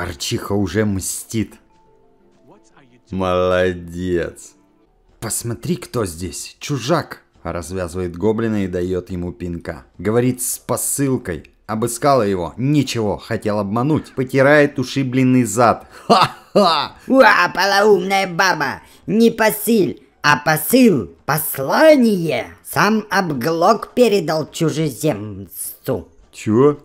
Арчиха уже мстит. Молодец. Посмотри, кто здесь. Чужак. Развязывает гоблина и дает ему пинка. Говорит с посылкой. Обыскала его. Ничего, хотел обмануть. Потирает ушибленный зад. Ха-ха! Уа, полоумная баба! Не посиль, а посыл! Послание! Сам обглок передал чужеземцу. Чё?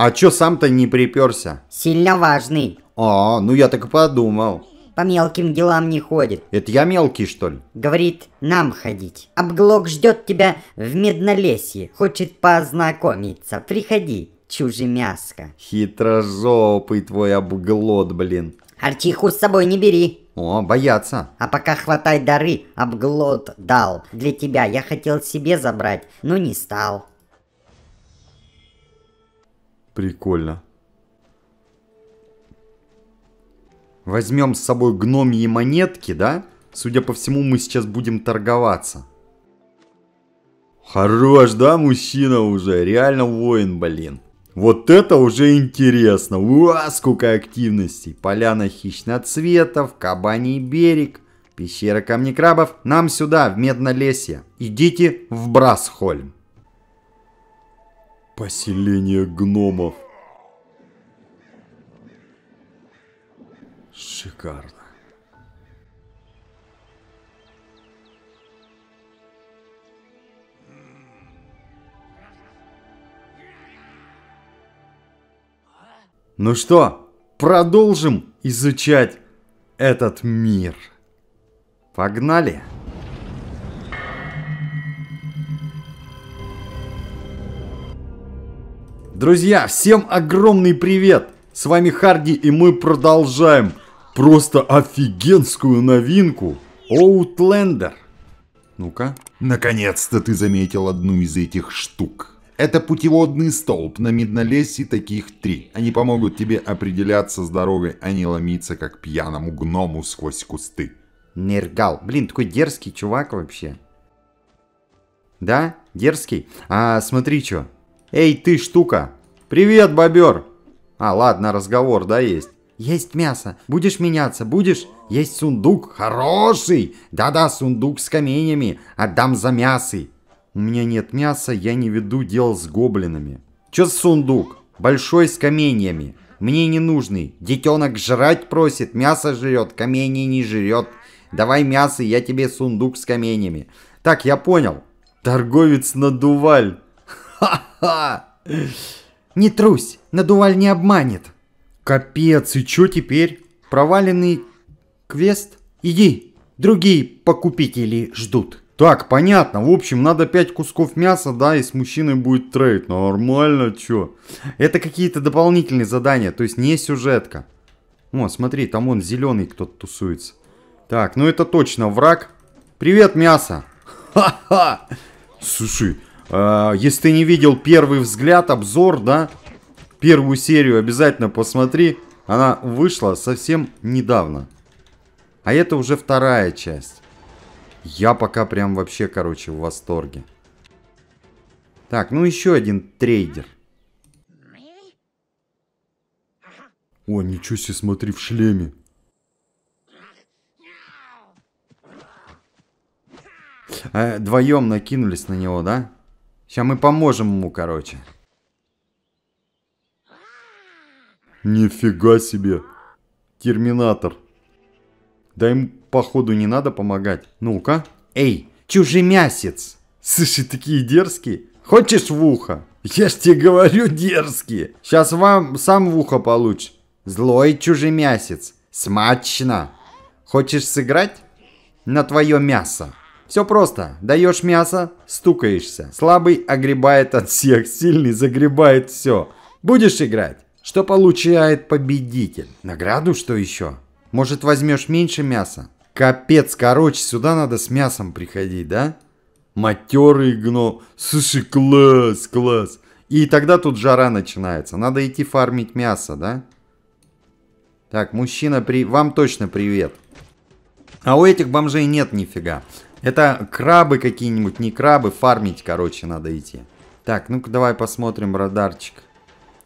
А чё сам-то не приперся? Сильно важный. А, ну я так и подумал. По мелким делам не ходит. Это я мелкий, что ли? Говорит, нам ходить. Обглок ждет тебя в Меднолесье. Хочет познакомиться. Приходи, мяско. Хитрожопый твой обглот, блин. Арчиху с собой не бери. О, бояться? А пока хватай дары, обглот дал. Для тебя я хотел себе забрать, но не стал. Прикольно. Возьмем с собой гномьи монетки, да? Судя по всему, мы сейчас будем торговаться. Хорош, да, мужчина уже? Реально воин, блин. Вот это уже интересно. Уа, сколько активностей. Поляна хищноцветов, кабаний берег, пещера камнекрабов. Нам сюда, в Меднолесье. Идите в Брасхольм. Поселение гномов. Шикарно. Ну что, продолжим изучать этот мир. Погнали! Погнали! Друзья, всем огромный привет! С вами Харди и мы продолжаем просто офигенскую новинку Outlander. Ну-ка. Наконец-то ты заметил одну из этих штук. Это путеводный столб, на Меднолесе таких три. Они помогут тебе определяться с дорогой, а не ломиться как пьяному гному сквозь кусты. Нергал. Блин, такой дерзкий чувак вообще. Да? Дерзкий? А, смотри, что. «Эй, ты, штука!» «Привет, бобер!» «А, ладно, разговор, да, есть?» «Есть мясо. Будешь меняться, будешь?» «Есть сундук. Хороший!» «Да-да, сундук с каменями. Отдам за мясо!» «У меня нет мяса, я не веду дел с гоблинами». «Чё за сундук? Большой с каменьями. Мне не нужный. Детенок жрать просит, мясо жрет, камени не жрет. Давай мясо, я тебе сундук с каменями». «Так, я понял». «Торговец надуваль». «Ха!» Ха-ха! Не трусь, надуваль не обманет. Капец, и чё теперь? Проваленный квест? Иди, другие покупители ждут. Так, понятно. В общем, надо 5 кусков мяса, да, и с мужчиной будет трейд. Нормально, чё? Это какие-то дополнительные задания, то есть не сюжетка. О, смотри, там он зеленый кто-то тусуется. Так, ну это точно враг. Привет, мясо. Ха-ха. Слушай, Э, если ты не видел первый взгляд, обзор, да, первую серию обязательно посмотри. Она вышла совсем недавно. А это уже вторая часть. Я пока прям вообще, короче, в восторге. Так, ну еще один трейдер. О, ничего себе, смотри, в шлеме. А, вдвоем накинулись на него, да? Сейчас мы поможем ему, короче. Нифига себе. Терминатор. Да им, походу, не надо помогать. Ну-ка. Эй, чужемясец. Слыши, такие дерзкие. Хочешь в ухо? Я ж тебе говорю, дерзкие. Сейчас вам сам в ухо получишь. Злой чужемясец. Смачно. Хочешь сыграть? На твое мясо. Все просто. Даешь мясо, стукаешься. Слабый огребает от всех, сильный загребает все. Будешь играть? Что получает победитель? Награду что еще? Может возьмешь меньше мяса? Капец, короче, сюда надо с мясом приходить, да? Матерый гно. Слушай, класс, класс. И тогда тут жара начинается. Надо идти фармить мясо, да? Так, мужчина, при... вам точно привет. А у этих бомжей нет нифига. Это крабы какие-нибудь, не крабы, фармить, короче, надо идти. Так, ну-ка давай посмотрим радарчик.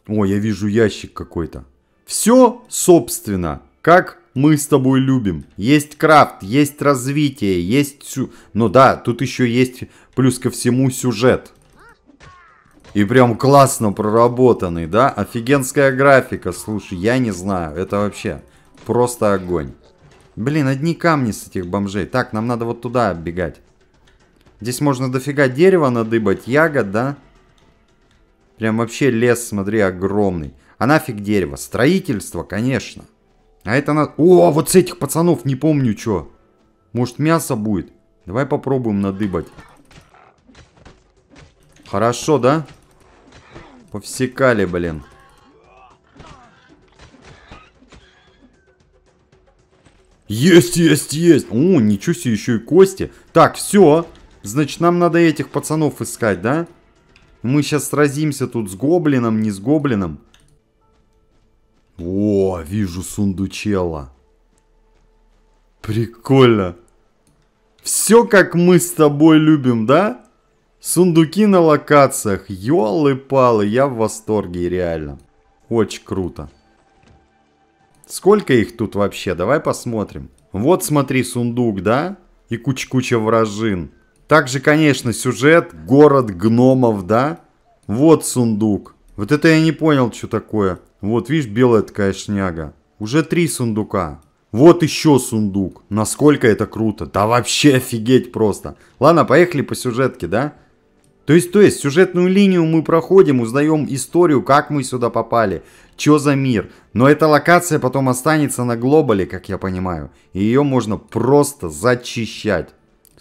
О, я вижу ящик какой-то. Все, собственно, как мы с тобой любим. Есть крафт, есть развитие, есть... Сю... Ну да, тут еще есть плюс ко всему сюжет. И прям классно проработанный, да? Офигенская графика, слушай, я не знаю, это вообще просто огонь. Блин, одни камни с этих бомжей. Так, нам надо вот туда оббегать. Здесь можно дофига дерева надыбать, ягод, да? Прям вообще лес, смотри, огромный. А нафиг дерево? Строительство, конечно. А это на... О, вот с этих пацанов не помню что. Может мясо будет? Давай попробуем надыбать. Хорошо, да? Повсекали, блин. Есть, есть, есть. О, ничего себе, еще и кости. Так, все. Значит, нам надо этих пацанов искать, да? Мы сейчас сразимся тут с гоблином, не с гоблином. О, вижу сундучела. Прикольно. Все, как мы с тобой любим, да? Сундуки на локациях. Ёлы-палы, я в восторге, реально. Очень круто. Сколько их тут вообще? Давай посмотрим. Вот смотри, сундук, да? И куча-куча вражин. Также, конечно, сюжет. Город гномов, да? Вот сундук. Вот это я не понял, что такое. Вот, видишь, белая такая шняга. Уже три сундука. Вот еще сундук. Насколько это круто. Да вообще офигеть просто. Ладно, поехали по сюжетке, да? То есть, то есть, сюжетную линию мы проходим, узнаем историю, как мы сюда попали, что за мир. Но эта локация потом останется на глобале, как я понимаю. И ее можно просто зачищать.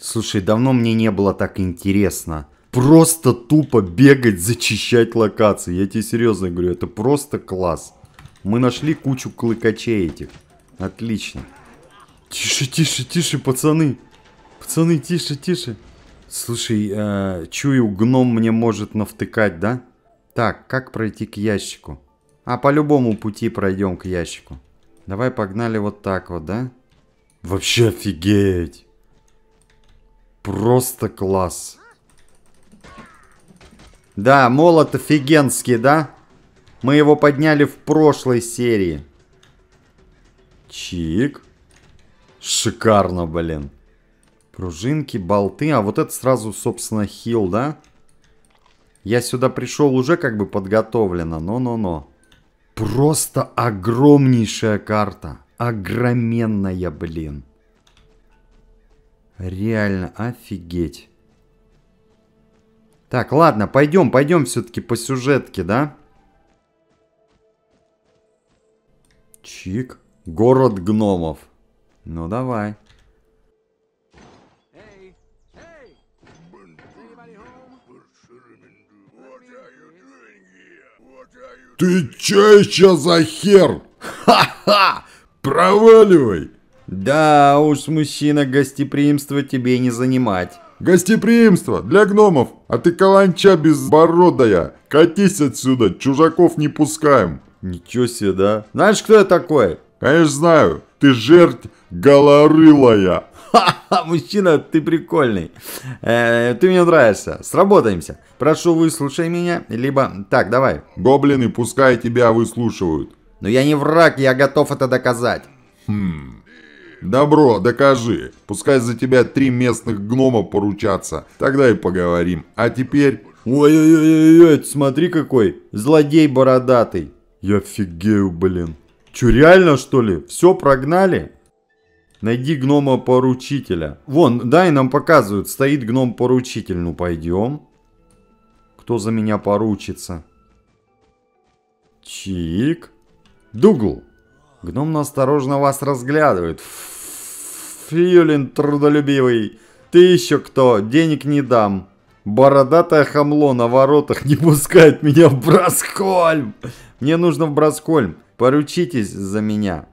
Слушай, давно мне не было так интересно. Просто тупо бегать, зачищать локации. Я тебе серьезно говорю, это просто класс. Мы нашли кучу клыкачей этих. Отлично. Тише, тише, тише, пацаны. Пацаны, тише, тише. Слушай, э, чую, гном мне может навтыкать, да? Так, как пройти к ящику? А по любому пути пройдем к ящику. Давай погнали вот так вот, да? Вообще офигеть! Просто класс! Да, молот офигенский, да? Мы его подняли в прошлой серии. Чик. Шикарно, блин. Пружинки, болты. А вот это сразу, собственно, хил, да? Я сюда пришел уже как бы подготовлено. Но-но-но. Просто огромнейшая карта. Огроменная, блин. Реально, офигеть. Так, ладно, пойдем, пойдем все-таки по сюжетке, да? Чик. Город гномов. Ну, давай. «Ты чё еще за хер? Ха-ха! Проваливай!» «Да уж, мужчина, гостеприимство тебе не занимать». «Гостеприимство для гномов, а ты каланча безбородая. Катись отсюда, чужаков не пускаем». «Ничего себе, да? Знаешь, кто я такой?» «Конечно знаю, ты жерть голорылая». мужчина, ты прикольный. Э, ты мне нравишься. Сработаемся. Прошу, выслушай меня. Либо... Так, давай. Гоблины, пускай тебя выслушивают. Но я не враг, я готов это доказать. Хм. Добро, докажи. Пускай за тебя три местных гнома поручатся. Тогда и поговорим. А теперь... Ой-ой-ой, смотри какой. Злодей бородатый. Я офигею, блин. Че, реально что ли? Все прогнали? Найди гнома-поручителя. Вон, дай нам показывают. Стоит гном-поручитель. Ну, пойдем. Кто за меня поручится? Чик. Дугл. Гном осторожно вас разглядывает. Фьюлин трудолюбивый. Ты еще кто? Денег не дам. Бородатое хамло на воротах не пускает меня в Браскольм. Мне нужно в Браскольм. Поручитесь за меня.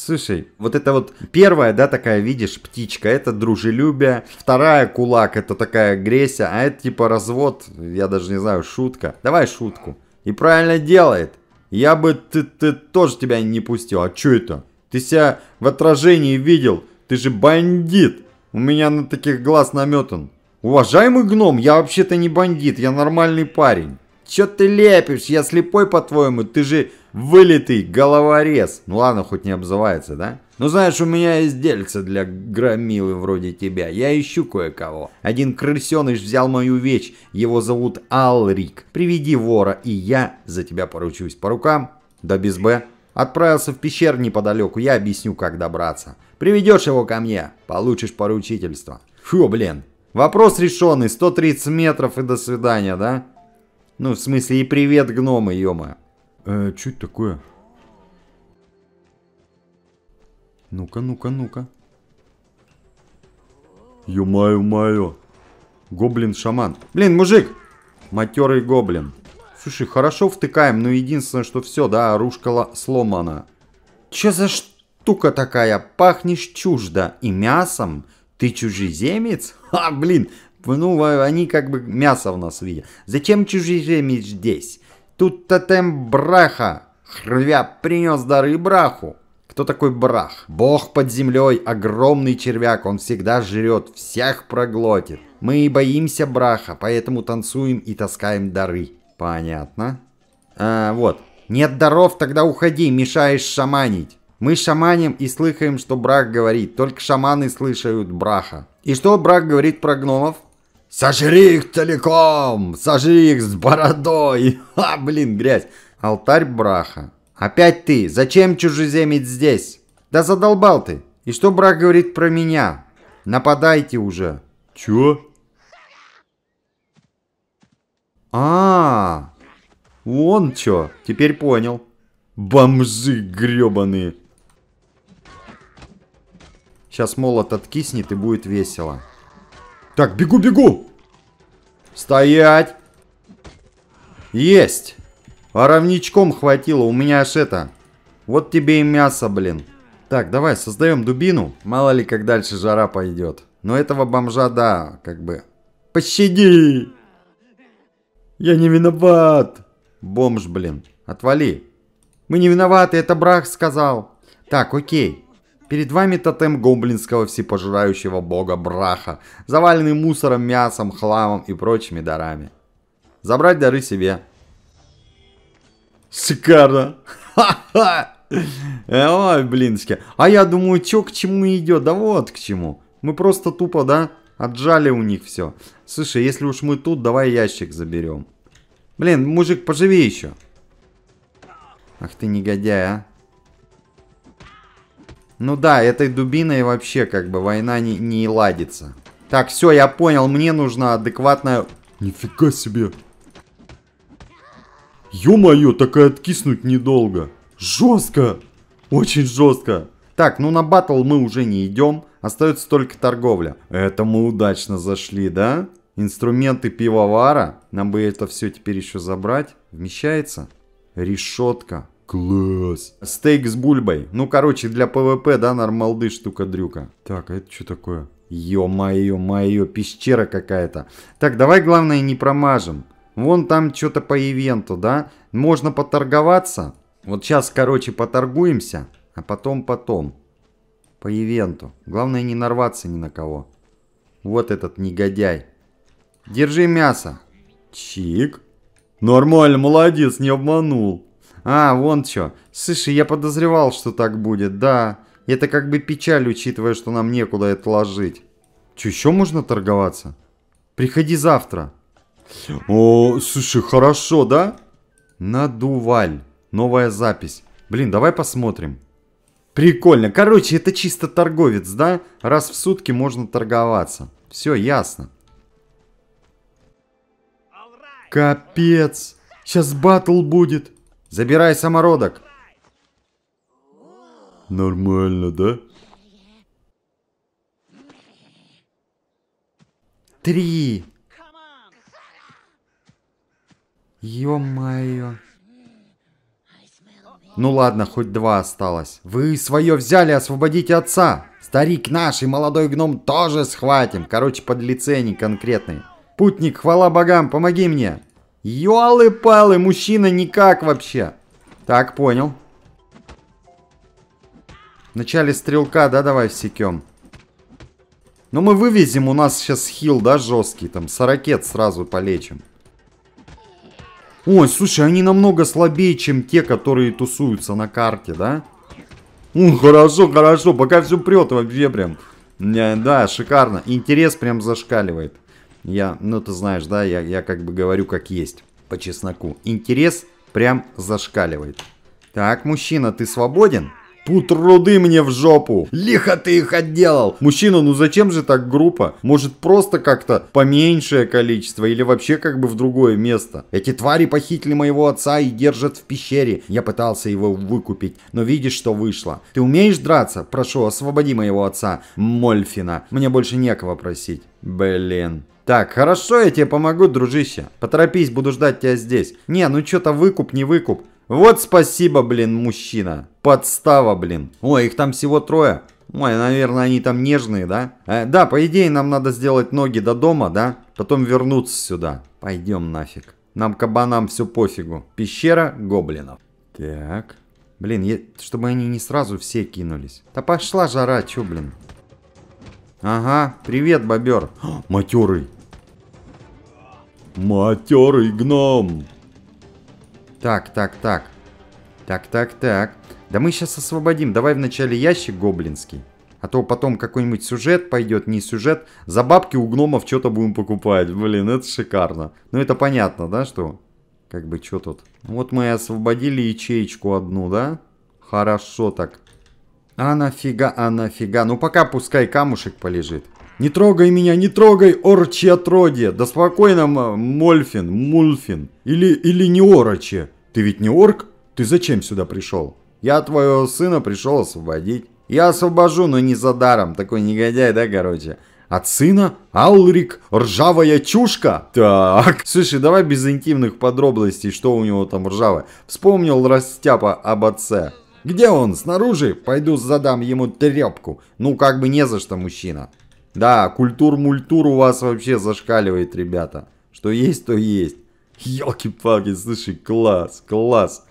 Слушай, вот это вот первая, да, такая, видишь, птичка, это дружелюбие. Вторая кулак, это такая агрессия, а это типа развод, я даже не знаю, шутка. Давай шутку. И правильно делает. Я бы ты, ты тоже тебя не пустил. А чё это? Ты себя в отражении видел. Ты же бандит. У меня на таких глаз наметан. Уважаемый гном, я вообще-то не бандит, я нормальный парень. Чё ты лепишь? Я слепой, по-твоему? Ты же Вылитый головорез. Ну ладно, хоть не обзывается, да? Ну знаешь, у меня есть дельце для громилы вроде тебя. Я ищу кое-кого. Один крысеныш взял мою вещь. Его зовут Алрик. Приведи вора, и я за тебя поручусь. По рукам? Да без «Б». Отправился в пещер неподалеку, я объясню, как добраться. Приведешь его ко мне, получишь поручительство. Фу, блин. Вопрос решенный, 130 метров и до свидания, да? Ну, в смысле, и привет, гномы, ё -моё. Э, что это такое? Ну-ка, ну-ка, ну-ка. Ё-моё-моё. Гоблин-шаман. Блин, мужик! Матерый гоблин. Слушай, хорошо втыкаем, но единственное, что все, да, оружка сломана. Че за штука такая? Пахнешь чуждо и мясом? Ты чужеземец? А, блин, ну, а они как бы мясо в нас видят. Зачем чужеземец здесь? Тут тотем Браха, хрвя, принес дары Браху. Кто такой Брах? Бог под землей, огромный червяк, он всегда жрет, всех проглотит. Мы и боимся Браха, поэтому танцуем и таскаем дары. Понятно. А, вот. Нет даров, тогда уходи, мешаешь шаманить. Мы шаманим и слыхаем, что Брах говорит, только шаманы слышают Браха. И что Брах говорит про гномов? Сожри их целиком! Сожри их с бородой! А, блин, грязь! Алтарь браха. Опять ты! Зачем чужеземец здесь? Да задолбал ты! И что брак говорит про меня? Нападайте уже! Чё? А, -а, -а. он чё? Теперь понял. Бомжи грёбаные. Сейчас молот откиснет и будет весело. Так, бегу, бегу. Стоять. Есть. А ровничком хватило. У меня аж это. Вот тебе и мясо, блин. Так, давай, создаем дубину. Мало ли, как дальше жара пойдет. Но этого бомжа, да, как бы... Пощади! Я не виноват! Бомж, блин. Отвали. Мы не виноваты, это Брах сказал. Так, окей. Перед вами тотем гоблинского всепожирающего бога Браха, заваленный мусором, мясом, хламом и прочими дарами. Забрать дары себе. Шикарно! Ой, блинчики. А я думаю, чё к чему идет? Да вот к чему. Мы просто тупо, да, отжали у них все. Слушай, если уж мы тут, давай ящик заберем. Блин, мужик, поживи еще. Ах ты негодяй, а. Ну да, этой дубиной вообще как бы война не, не ладится. Так, все, я понял, мне нужна адекватная... Нифига себе. Ё-моё, так и откиснуть недолго. Жестко. Очень жестко. Так, ну на батл мы уже не идем. Остается только торговля. Это мы удачно зашли, да? Инструменты пивовара. Нам бы это все теперь еще забрать. Вмещается? Решетка. Класс. Стейк с бульбой. Ну, короче, для ПВП, да, нормалды штука-дрюка. Так, а это что такое? Ё-моё, моё, пещера какая-то. Так, давай, главное, не промажем. Вон там что-то по ивенту, да? Можно поторговаться. Вот сейчас, короче, поторгуемся, а потом-потом. По ивенту. Главное, не нарваться ни на кого. Вот этот негодяй. Держи мясо. Чик. Нормально, молодец, не обманул. А, вон чё. Слушай, я подозревал, что так будет, да. Это как бы печаль, учитывая, что нам некуда это ложить. Чё, ещё можно торговаться? Приходи завтра. О, слушай, хорошо, да? Надуваль. Новая запись. Блин, давай посмотрим. Прикольно. Короче, это чисто торговец, да? Раз в сутки можно торговаться. Все ясно. Капец. Сейчас батл будет. Забирай самородок. Нормально, да? Три. Ё-моё. Ну ладно, хоть два осталось. Вы свое взяли, освободите отца. Старик наш и молодой гном тоже схватим. Короче, подлецы они конкретный. Путник, хвала богам, помоги мне. Ёлы-палы, мужчина никак вообще. Так, понял. Вначале стрелка, да, давай всекем. Но ну, мы вывезем, у нас сейчас хил, да, жесткий, там, с ракет сразу полечим. Ой, слушай, они намного слабее, чем те, которые тусуются на карте, да? Ну, хорошо, хорошо, пока все прет вообще прям. Да, шикарно. Интерес прям зашкаливает. Я, ну ты знаешь, да, я, я как бы говорю как есть, по чесноку. Интерес прям зашкаливает. Так, мужчина, ты свободен? Пут руды мне в жопу! Лихо ты их отделал! Мужчина, ну зачем же так группа? Может просто как-то поменьшее количество или вообще как бы в другое место? Эти твари похитили моего отца и держат в пещере. Я пытался его выкупить, но видишь, что вышло. Ты умеешь драться? Прошу, освободи моего отца, Мольфина. Мне больше некого просить. Блин. Так, хорошо, я тебе помогу, дружище. Поторопись, буду ждать тебя здесь. Не, ну что-то выкуп, не выкуп. Вот спасибо, блин, мужчина. Подстава, блин. Ой, их там всего трое. Ой, наверное, они там нежные, да? Э, да, по идее, нам надо сделать ноги до дома, да? Потом вернуться сюда. Пойдем нафиг. Нам кабанам все пофигу. Пещера гоблинов. Так. Блин, я... чтобы они не сразу все кинулись. Да пошла жара, чё, блин? Ага, привет, бобер. Матерый. Матерый гном! Так, так, так. Так, так, так. Да мы сейчас освободим. Давай вначале ящик гоблинский. А то потом какой-нибудь сюжет пойдет, не сюжет. За бабки у гномов что-то будем покупать. Блин, это шикарно. Ну это понятно, да, что? Как бы что тут? Ну, вот мы освободили ячеечку одну, да? Хорошо так. А нафига, а нафига. Ну пока пускай камушек полежит. Не трогай меня, не трогай, орчи отродье! Да спокойно, Мольфин, Мульфин. Или, или не орочи. Ты ведь не орк? Ты зачем сюда пришел? Я твоего сына пришел освободить. Я освобожу, но не за даром. Такой негодяй, да, короче? От сына? Алрик? Ржавая чушка? Так. Слушай, давай без интимных подробностей, что у него там ржавое. Вспомнил Растяпа об отце. Где он? Снаружи? Пойду задам ему трепку. Ну, как бы не за что, мужчина. Да, культур-мультур у вас вообще зашкаливает, ребята. Что есть, то есть. ёлки палки слушай, класс, класс.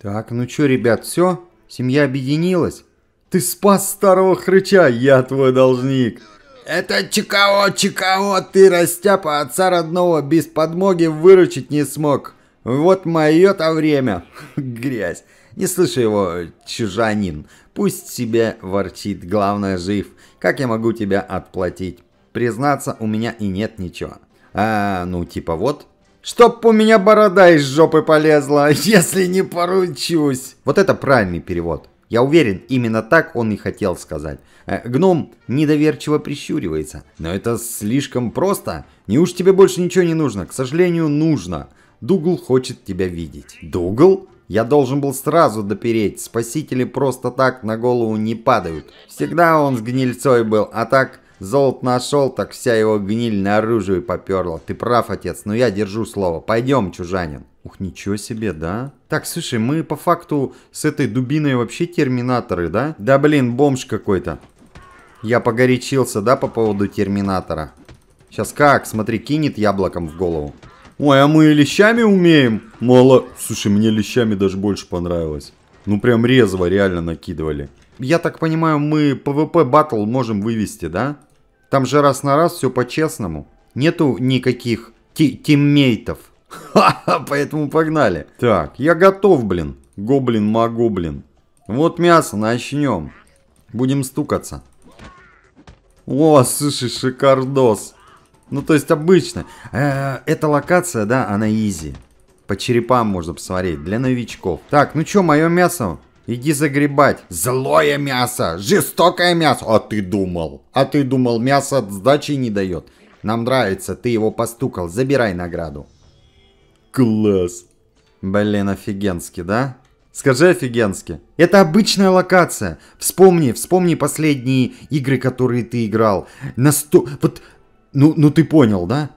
Так, ну чё, ребят, все? Семья объединилась? Ты спас старого хрыча, я твой должник. Это Чикао, Чикао, ты, растяпа, отца родного без подмоги выручить не смог. Вот мое-то время. Грязь. Не слышу его, чужанин. Пусть себе ворчит, главное, жив. Как я могу тебя отплатить? Признаться, у меня и нет ничего. А, ну типа вот. Чтоб у меня борода из жопы полезла, если не поручусь. Вот это правильный перевод. Я уверен, именно так он и хотел сказать. Э, гном недоверчиво прищуривается. Но это слишком просто. Неуж тебе больше ничего не нужно? К сожалению, нужно. Дугл хочет тебя видеть. Дугл? Я должен был сразу допереть, спасители просто так на голову не падают. Всегда он с гнильцой был, а так золот нашел, так вся его гниль на оружие поперла. Ты прав, отец, но я держу слово. Пойдем, чужанин. Ух, ничего себе, да? Так, слушай, мы по факту с этой дубиной вообще терминаторы, да? Да блин, бомж какой-то. Я погорячился, да, по поводу терминатора? Сейчас как, смотри, кинет яблоком в голову ой, а мы лещами умеем? Мало. Слушай, мне лещами даже больше понравилось. Ну прям резво реально накидывали. Я так понимаю, мы PvP батл можем вывести, да? Там же раз на раз все по-честному. Нету никаких тиммейтов. Ха-ха, поэтому погнали. Так, я готов, блин. Гоблин, ма гоблин. Вот мясо, начнем. Будем стукаться. О, слушай, шикардос. Ну, то есть обычно. Э, эта локация, да, она изи. По черепам можно посмотреть, для новичков. Так, ну чё, мое мясо? Иди загребать. Злое мясо, жестокое мясо. А ты думал? А ты думал, мясо сдачи не дает? Нам нравится, ты его постукал, забирай награду. Класс. Блин, офигенски, да? Скажи офигенски. Это обычная локация. Вспомни, вспомни последние игры, которые ты играл. На Насто... Вот ну, ну ты понял, да?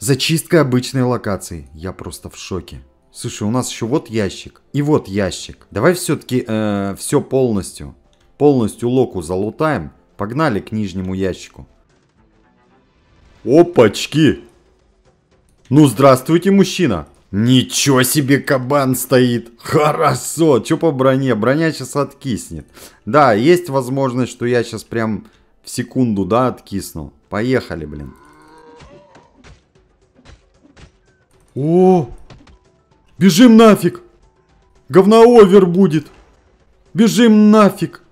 Зачистка обычной локации. Я просто в шоке. Слушай, у нас еще вот ящик. И вот ящик. Давай все-таки э, все полностью. Полностью локу залутаем. Погнали к нижнему ящику. Опачки! Ну, здравствуйте, мужчина! Ничего себе кабан стоит! Хорошо! Че по броне? Броня сейчас откиснет. Да, есть возможность, что я сейчас прям в секунду, да, откисну. Поехали, блин. О! Бежим нафиг! Говноовер будет! Бежим нафиг!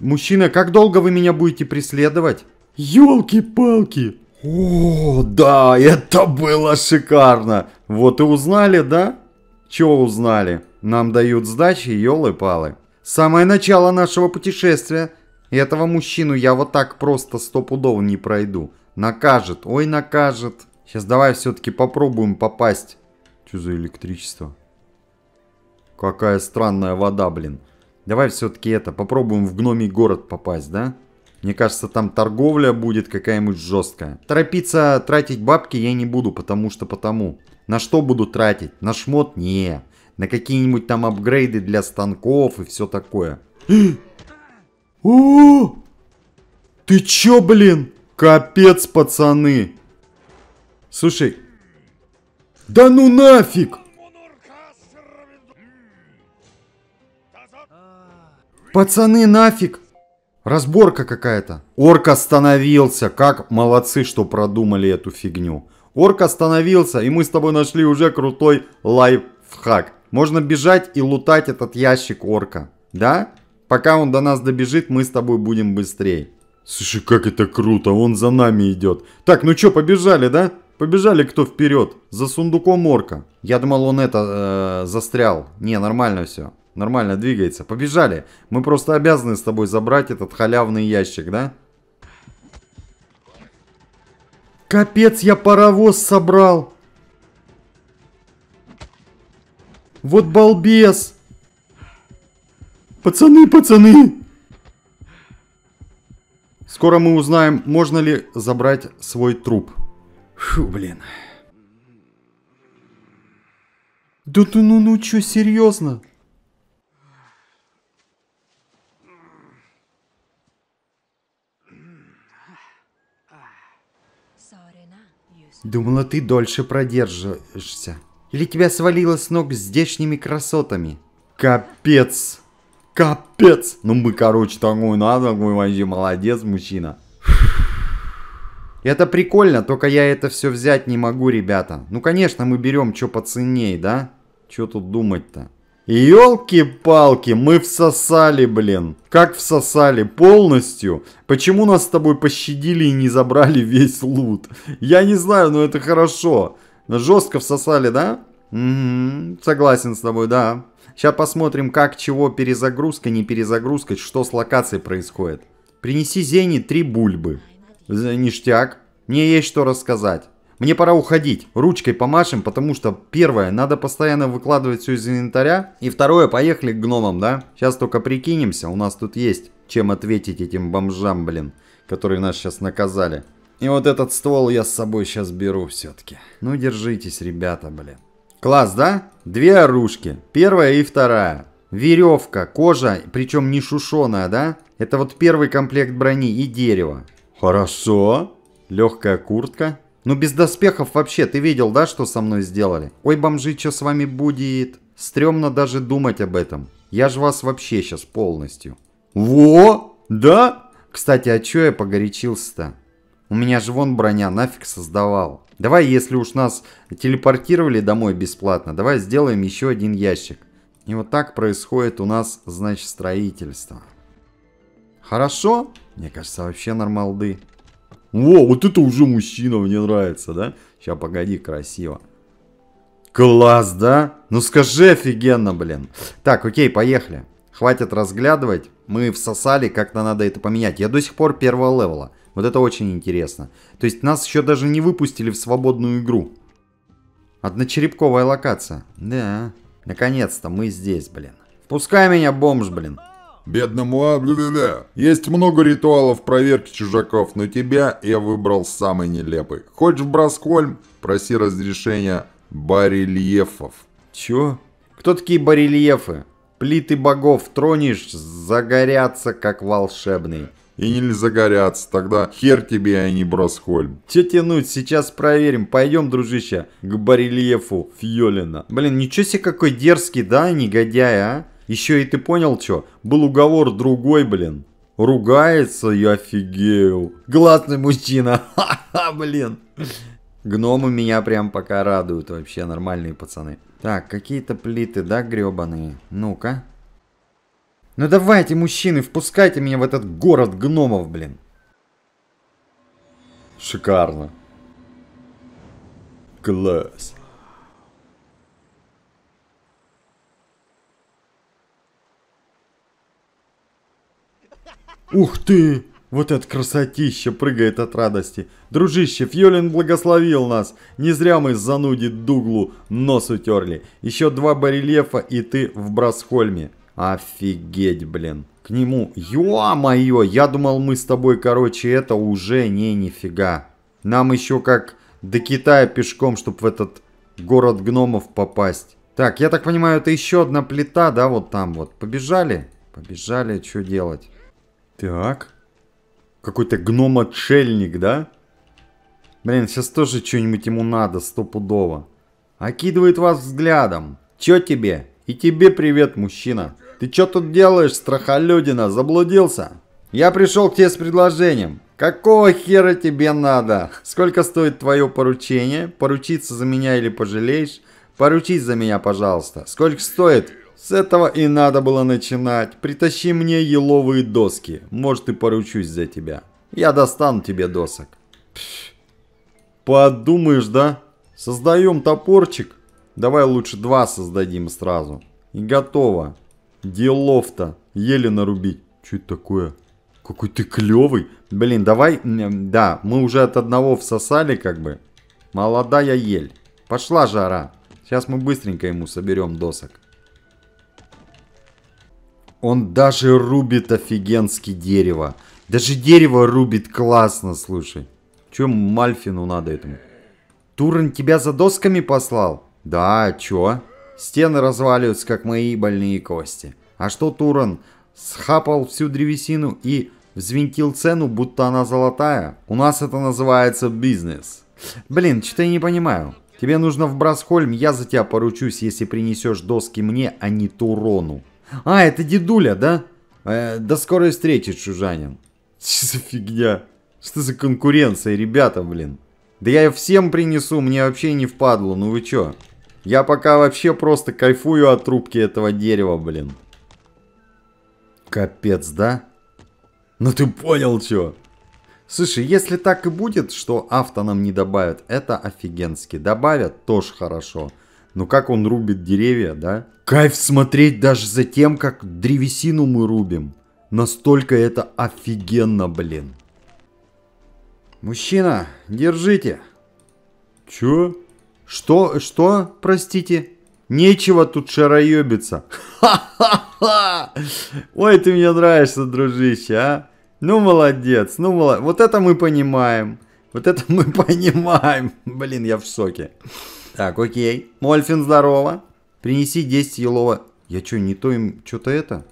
Мужчина, как долго вы меня будете преследовать? Ёлки-палки! О, да, это было шикарно! Вот и узнали, да? Чё узнали? Нам дают сдачи, ёлы-палы. Самое начало нашего путешествия – и Этого мужчину я вот так просто стопудово не пройду. Накажет, ой, накажет. Сейчас давай все-таки попробуем попасть. Что за электричество? Какая странная вода, блин. Давай все-таки это, попробуем в гномий город попасть, да? Мне кажется, там торговля будет какая-нибудь жесткая. Торопиться тратить бабки я не буду, потому что потому. На что буду тратить? На шмот? Не. На какие-нибудь там апгрейды для станков и все такое. О! Ты чё, блин? Капец, пацаны. Слушай. Да ну нафиг! Пацаны, нафиг! Разборка какая-то. Орк остановился. Как молодцы, что продумали эту фигню. Орк остановился, и мы с тобой нашли уже крутой лайфхак. Можно бежать и лутать этот ящик орка. Да? Пока он до нас добежит, мы с тобой будем быстрее. Слушай, как это круто, он за нами идет. Так, ну что, побежали, да? Побежали кто вперед? За сундуком орка. Я думал, он это, э, застрял. Не, нормально все. Нормально двигается. Побежали. Мы просто обязаны с тобой забрать этот халявный ящик, да? Капец, я паровоз собрал. Вот балбес. Пацаны, пацаны! Скоро мы узнаем, можно ли забрать свой труп. Фу, блин. Да ты ну ну чё, серьезно? Думала, ты дольше продержишься. Или тебя свалило с ног здешними красотами? Капец. Капец! Ну мы, короче, такой надо, ну, такой вообще молодец, мужчина. Это прикольно, только я это все взять не могу, ребята. Ну, конечно, мы берем что по цене, да? Что тут думать-то? Елки-палки, мы всосали, блин. Как всосали? Полностью? Почему нас с тобой пощадили и не забрали весь лут? Я не знаю, но это хорошо. Жестко всосали, да? Угу, согласен с тобой, да. Сейчас посмотрим, как, чего, перезагрузка, не перезагрузка, что с локацией происходит. Принеси Зене три бульбы. Ништяк. Мне есть что рассказать. Мне пора уходить. Ручкой помашем, потому что, первое, надо постоянно выкладывать все из инвентаря. И второе, поехали к гномам, да? Сейчас только прикинемся, у нас тут есть чем ответить этим бомжам, блин, которые нас сейчас наказали. И вот этот ствол я с собой сейчас беру все-таки. Ну, держитесь, ребята, блин. Класс, да? Две оружки. Первая и вторая. Веревка, кожа, причем не шушеная, да? Это вот первый комплект брони и дерево. Хорошо. Легкая куртка. Ну без доспехов вообще, ты видел, да, что со мной сделали? Ой, бомжи, что с вами будет? Стремно даже думать об этом. Я же вас вообще сейчас полностью. Во! Да? Кстати, а чё я погорячился-то? У меня же вон броня, нафиг создавал. Давай, если уж нас телепортировали домой бесплатно, давай сделаем еще один ящик. И вот так происходит у нас, значит, строительство. Хорошо? Мне кажется, вообще нормалды. О, вот это уже мужчина, мне нравится, да? Сейчас, погоди, красиво. Класс, да? Ну скажи, офигенно, блин. Так, окей, поехали. Хватит разглядывать. Мы всосали, как-то надо это поменять. Я до сих пор первого левела. Вот это очень интересно. То есть нас еще даже не выпустили в свободную игру. Одночерепковая локация. Да. Наконец-то мы здесь, блин. Впускай меня, бомж, блин. Бедному Аблюля. Есть много ритуалов проверки чужаков, но тебя я выбрал самый нелепый. Хочешь в Броскольм? Проси разрешения барельефов. Чё? Кто такие барельефы? Плиты богов тронешь, загорятся как волшебный и не загорятся. Тогда хер тебе, а не Бросхольм. Че тянуть, сейчас проверим. Пойдем, дружище, к барельефу Фьолина. Блин, ничего себе какой дерзкий, да, негодяй, а? Еще и ты понял, что? Был уговор другой, блин. Ругается, я офигел. Глазный мужчина, ха-ха, блин. Гномы меня прям пока радуют вообще, нормальные пацаны. Так, какие-то плиты, да, гребаные? Ну-ка. Ну давайте, мужчины, впускайте меня в этот город гномов, блин. Шикарно. Класс. Ух ты! Вот это красотища прыгает от радости. Дружище, Фьолин благословил нас. Не зря мы с зануди Дуглу нос утерли. Еще два барельефа и ты в Брасхольме. Офигеть, блин. К нему. Ё-моё, я думал мы с тобой, короче, это уже не нифига. Нам еще как до Китая пешком, чтобы в этот город гномов попасть. Так, я так понимаю, это еще одна плита, да, вот там вот. Побежали? Побежали, что делать? Так. Какой-то гном-отшельник, да? Блин, сейчас тоже что-нибудь ему надо, стопудово. Окидывает вас взглядом. Чё тебе? И тебе привет, мужчина. Ты что тут делаешь, страхолюдина? Заблудился? Я пришел к тебе с предложением. Какого хера тебе надо? Сколько стоит твое поручение? Поручиться за меня или пожалеешь? Поручись за меня, пожалуйста. Сколько стоит? С этого и надо было начинать. Притащи мне еловые доски. Может и поручусь за тебя. Я достану тебе досок. Пш. Подумаешь, да? Создаем топорчик. Давай лучше два создадим сразу. И готово. Делов-то. Еле нарубить. Что это такое? Какой ты клевый. Блин, давай... Да, мы уже от одного всосали как бы. Молодая ель. Пошла жара. Сейчас мы быстренько ему соберем досок. Он даже рубит офигенски дерево. Даже дерево рубит классно, слушай. Чем Мальфину надо этому? Турн тебя за досками послал? Да, чё? Стены разваливаются, как мои больные кости. А что Туран схапал всю древесину и взвинтил цену, будто она золотая? У нас это называется бизнес. Блин, что-то я не понимаю. Тебе нужно в Брасхольм, я за тебя поручусь, если принесешь доски мне, а не Турону. А, это дедуля, да? Э, до скорой встречи, чужанин. Что за фигня? Что за конкуренция, ребята, блин? Да я всем принесу, мне вообще не впадло, ну вы чё? Я пока вообще просто кайфую от трубки этого дерева, блин. Капец, да? Ну ты понял, чё? Слушай, если так и будет, что авто нам не добавят, это офигенски. Добавят, тоже хорошо. Но как он рубит деревья, да? Кайф смотреть даже за тем, как древесину мы рубим. Настолько это офигенно, блин. Мужчина, держите. Чё? Что, что, простите? Нечего тут шароебиться. Ха-ха-ха! Ой, ты мне нравишься, дружище, а? Ну, молодец, ну, молодец. Вот это мы понимаем. Вот это мы понимаем. Блин, я в шоке. Так, окей. Мольфин, здорово. Принеси 10 елова. Я что, не то им, что-то это?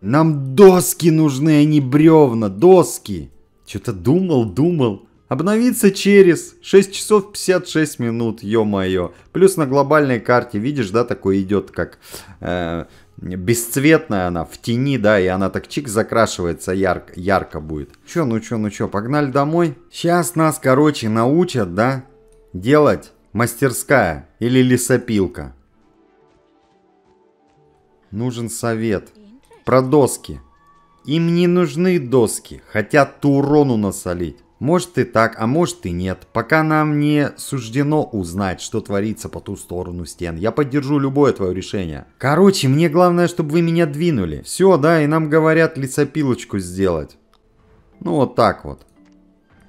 Нам доски нужны, а не бревна. Доски. Что-то думал, думал. Обновиться через 6 часов 56 минут, ё-моё. Плюс на глобальной карте, видишь, да, такой идет, как э, бесцветная она, в тени, да, и она так чик закрашивается, ярко, ярко будет. Чё, ну чё, ну чё, погнали домой? Сейчас нас, короче, научат, да, делать мастерская или лесопилка. Нужен совет. Про доски. Им не нужны доски, хотят ту урону насолить. Может и так, а может и нет. Пока нам не суждено узнать, что творится по ту сторону стен. Я поддержу любое твое решение. Короче, мне главное, чтобы вы меня двинули. Все, да, и нам говорят лесопилочку сделать. Ну вот так вот.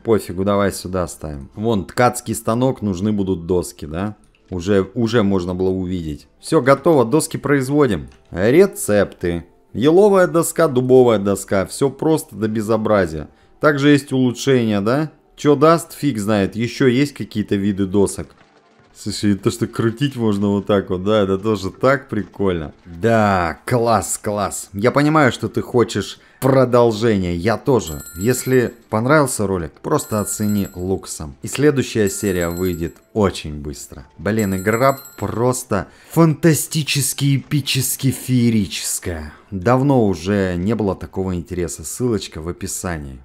Пофигу, давай сюда ставим. Вон, ткацкий станок, нужны будут доски, да? Уже, уже можно было увидеть. Все, готово, доски производим. Рецепты. Еловая доска, дубовая доска. Все просто до безобразия. Также есть улучшения, да? Чё даст, фиг знает. Еще есть какие-то виды досок. Слушай, то, что крутить можно вот так вот, да, это тоже так прикольно. Да, класс, класс. Я понимаю, что ты хочешь продолжение, я тоже. Если понравился ролик, просто оцени луксом. И следующая серия выйдет очень быстро. Блин, игра просто фантастически, эпически, феерическая. Давно уже не было такого интереса, ссылочка в описании.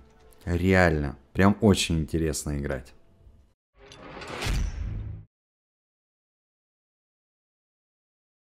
Реально, прям очень интересно играть.